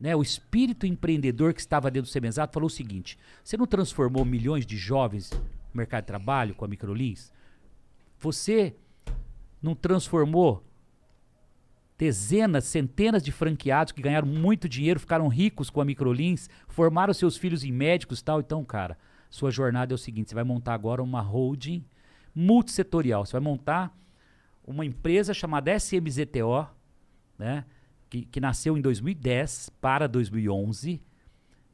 né, o espírito empreendedor que estava dentro do Semenzato falou o seguinte: você não transformou milhões de jovens no mercado de trabalho com a Microlins? Você não transformou dezenas, centenas de franqueados que ganharam muito dinheiro, ficaram ricos com a Microlins, formaram seus filhos em médicos tal. Então, cara, sua jornada é o seguinte: você vai montar agora uma holding multissetorial. Você vai montar uma empresa chamada SMZTO, né? que, que nasceu em 2010 para 2011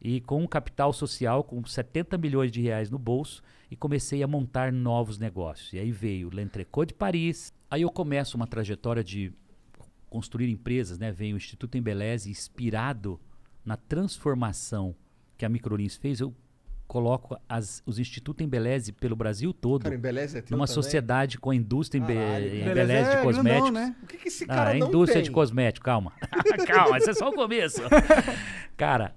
e com um capital social com 70 milhões de reais no bolso e comecei a montar novos negócios. E aí veio L'Entrecô de Paris. Aí eu começo uma trajetória de construir empresas, né? vem o Instituto Embeleze inspirado na transformação que a Microlins fez. Eu coloco as, os institutos Embeleze pelo Brasil todo. Cara, Embeleze é teu numa também? sociedade com a indústria Caralho, Embeleze é de cosméticos. Não, né? O que, que esse ah, cara ah, não indústria tem? de cosméticos, calma. calma, isso é só o começo. cara,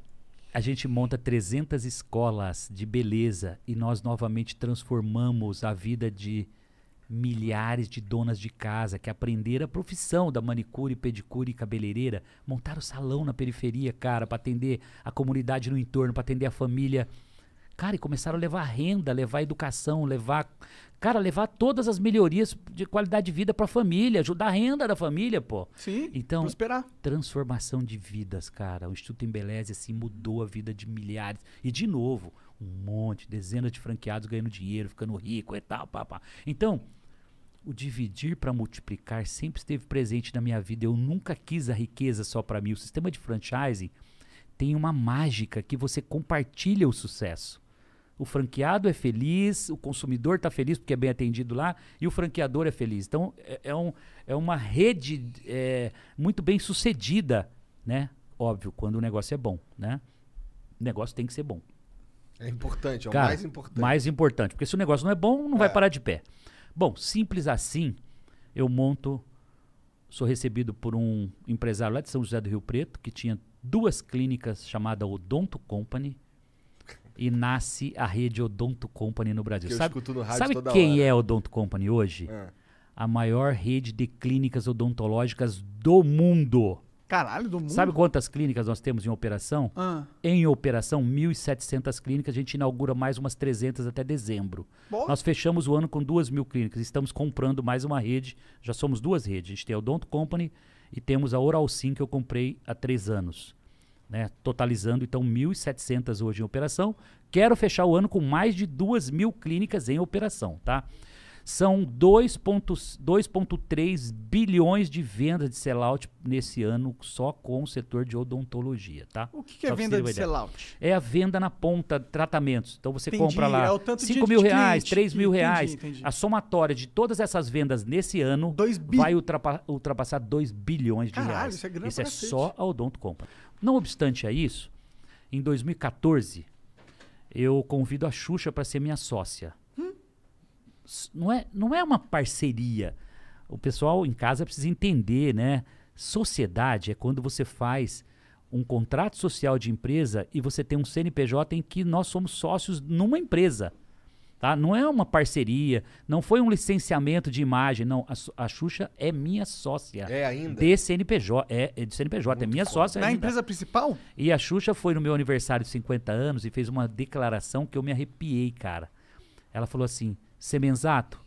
a gente monta 300 escolas de beleza e nós novamente transformamos a vida de milhares de donas de casa que aprenderam a profissão da manicure, pedicure e cabeleireira, montaram salão na periferia, cara, para atender a comunidade no entorno, para atender a família Cara, e começaram a levar renda, levar educação, levar. Cara, levar todas as melhorias de qualidade de vida para a família, ajudar a renda da família, pô. Sim. Então, prosperar. transformação de vidas, cara. O Instituto Embeleze, assim, mudou a vida de milhares. E, de novo, um monte, dezenas de franqueados ganhando dinheiro, ficando rico e tal, papá. Então, o dividir para multiplicar sempre esteve presente na minha vida. Eu nunca quis a riqueza só para mim. O sistema de franchising tem uma mágica que você compartilha o sucesso. O franqueado é feliz, o consumidor está feliz porque é bem atendido lá e o franqueador é feliz. Então é, é um, é uma rede é, muito bem sucedida, né? Óbvio, quando o negócio é bom, né? O negócio tem que ser bom. É importante, é o Cara, mais importante. Mais importante, porque se o negócio não é bom, não é. vai parar de pé. Bom, simples assim, eu monto. Sou recebido por um empresário lá de São José do Rio Preto que tinha duas clínicas chamada Odonto Company e nasce a rede Odonto Company no Brasil. Que sabe sabe quem hora. é a Odonto Company hoje? É. A maior rede de clínicas odontológicas do mundo. Caralho, do mundo. Sabe quantas clínicas nós temos em operação? Ah. Em operação, 1.700 clínicas. A gente inaugura mais umas 300 até dezembro. Nós fechamos o ano com 2.000 clínicas. Estamos comprando mais uma rede. Já somos duas redes. A gente tem a Odonto Company e temos a Oral Sim, que eu comprei há três anos né, totalizando então 1.700 hoje em operação. Quero fechar o ano com mais de 2.000 mil clínicas em operação, tá? São 2,3 bilhões de vendas de sellout nesse ano só com o setor de odontologia, tá? O que, que é venda de sellout? É a venda na ponta, tratamentos. Então você entendi, compra lá é 5 mil reais, 3 mil reais. Entendi. A somatória de todas essas vendas nesse ano bi... vai ultrapa ultrapassar 2 bilhões de Caralho, reais. Isso é, grande é só a Odonto compra Não obstante a isso, em 2014, eu convido a Xuxa para ser minha sócia não é, não é uma parceria. O pessoal em casa precisa entender, né? Sociedade é quando você faz um contrato social de empresa e você tem um CNPJ em que nós somos sócios numa empresa. Tá? Não é uma parceria, não foi um licenciamento de imagem, não. A, a Xuxa é minha sócia. É ainda? De CNPJ, é, é de CNPJ, é Muito é minha foda. sócia Na ainda. empresa principal? E a Xuxa foi no meu aniversário de 50 anos e fez uma declaração que eu me arrepiei, cara. Ela falou assim, Semenzato,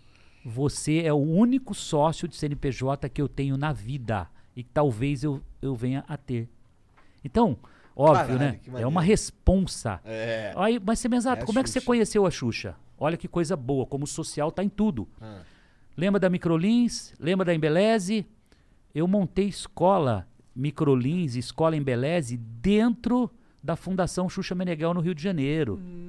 você é o único sócio de CNPJ que eu tenho na vida e que talvez eu, eu venha a ter. Então, óbvio, Caralho, né? É uma responsa. É. Aí, mas Semenzato, é como Xuxa. é que você conheceu a Xuxa? Olha que coisa boa, como o social tá em tudo. Ah. Lembra da Microlins? Lembra da Embeleze? Eu montei escola Microlins, escola Embeleze, dentro da Fundação Xuxa Meneghel no Rio de Janeiro. Hum.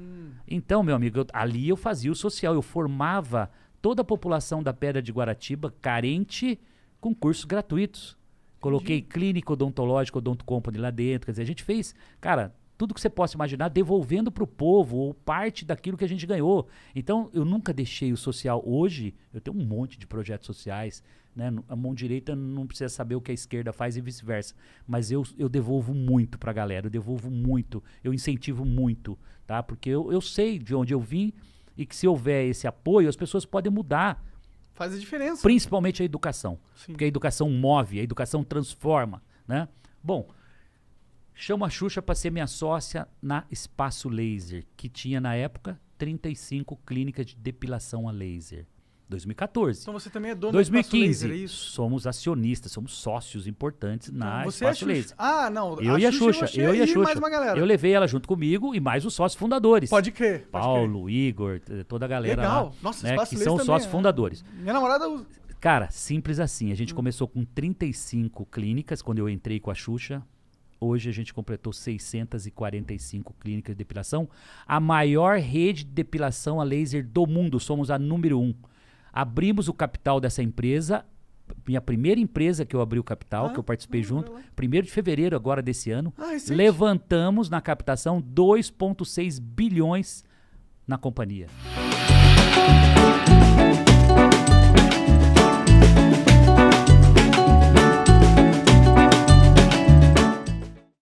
Então, meu amigo, eu, ali eu fazia o social, eu formava toda a população da Pedra de Guaratiba carente com cursos gratuitos. Coloquei Entendi. clínico odontológico, odonto company lá dentro, quer dizer, a gente fez, cara, tudo que você possa imaginar, devolvendo para o povo ou parte daquilo que a gente ganhou. Então, eu nunca deixei o social. Hoje, eu tenho um monte de projetos sociais. Né? A mão direita não precisa saber o que a esquerda faz e vice-versa. Mas eu, eu devolvo muito para a galera, eu devolvo muito, eu incentivo muito, tá? porque eu, eu sei de onde eu vim e que se houver esse apoio, as pessoas podem mudar. Faz a diferença. Principalmente a educação. Sim. Porque a educação move, a educação transforma. Né? Bom, Chamo a Xuxa para ser minha sócia na Espaço Laser, que tinha na época 35 clínicas de depilação a laser. 2014. Então você também é dono 2015, do Laser, é isso? Somos acionistas, somos sócios importantes então na Você Espaço é Laser. Ah, não. Eu a e a Xuxa. Xuxa eu e a Xuxa. mais uma galera. Eu levei ela junto comigo e mais os sócios fundadores. Pode crer. Paulo, crer. Igor, toda a galera Legal. lá. Nossa, né, Espaço Que Laser são sócios é. fundadores. Minha namorada usa. Cara, simples assim. A gente hum. começou com 35 clínicas quando eu entrei com a Xuxa. Hoje a gente completou 645 clínicas de depilação, a maior rede de depilação a laser do mundo. Somos a número um. Abrimos o capital dessa empresa, minha primeira empresa que eu abri o capital, ah, que eu participei junto, primeiro de fevereiro agora desse ano, ah, levantamos na captação 2,6 bilhões na companhia.